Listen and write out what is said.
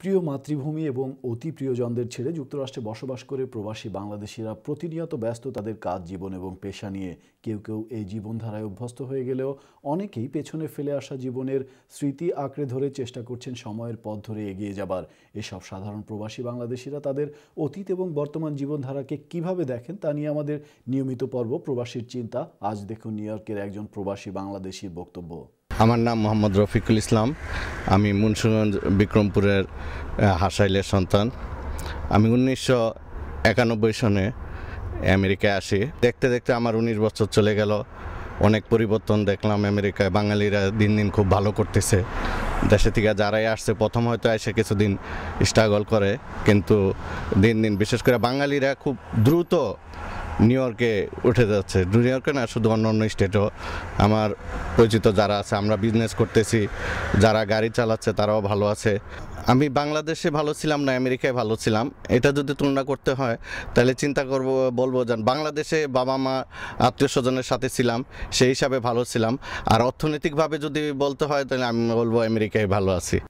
প্রিয় মাতৃভূমি এবং অতি প্রিয়জনদের ছেড়ে যুক্তরাষ্ট্রে বসবাস করে প্রবাসী বাংলাদেশিরা প্রতিনিয়ত ব্যস্ত তাদের কাজ জীবন এবং পেশা নিয়ে কেউ কেউ এই জীবনধারায় অভ্যস্ত হয়ে গেলেও অনেকেই পেছনে ফেলে আসা জীবনের স্মৃতি আঁকড়ে ধরে চেষ্টা করছেন সময়ের পথ ধরে এগিয়ে যাবার এসব সাধারণ প্রবাসী বাংলাদেশিরা তাদের অতীত এবং বর্তমান জীবনধারাকে কিভাবে দেখেন তা নিয়ে আমাদের নিয়মিত পর্ব প্রবাসীর চিন্তা আজ দেখুন নিউ ইয়র্কের একজন প্রবাসী বাংলাদেশির বক্তব্য আমার নাম মোহাম্মদ রফিকুল ইসলাম আমি মুন্সুগঞ্জ বিক্রমপুরের হাসাইলের সন্তান আমি উনিশশো একানব্বই সনে আমেরিকায় আসি দেখতে দেখতে আমার উনিশ বছর চলে গেল অনেক পরিবর্তন দেখলাম আমেরিকায় বাঙালিরা দিন দিন খুব ভালো করতেছে দেশে থেকে যারাই আসছে প্রথম হয়তো এসে কিছুদিন স্ট্রাগল করে কিন্তু দিন দিন বিশেষ করে বাঙালিরা খুব দ্রুত নিউ ইয়র্কে উঠে যাচ্ছে নিউ ইয়র্কে না শুধু অন্য অন্য স্টেটেও আমার পরিচিত যারা আছে আমরা বিজনেস করতেছি যারা গাড়ি চালাচ্ছে তারাও ভালো আছে আমি বাংলাদেশে ভালো ছিলাম না আমেরিকায় ভালো ছিলাম এটা যদি তুলনা করতে হয় তাহলে চিন্তা করব বলবো যান বাংলাদেশে বাবা মা আত্মীয় স্বজনের সাথে ছিলাম সেই হিসাবে ভালো ছিলাম আর অর্থনৈতিকভাবে যদি বলতে হয় তাহলে আমি বলবো আমেরিকায় ভালো আছি